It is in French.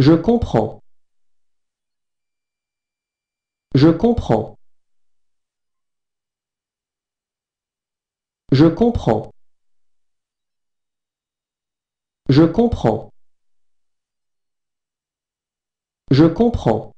Je comprends. Je comprends. Je comprends. Je comprends. Je comprends.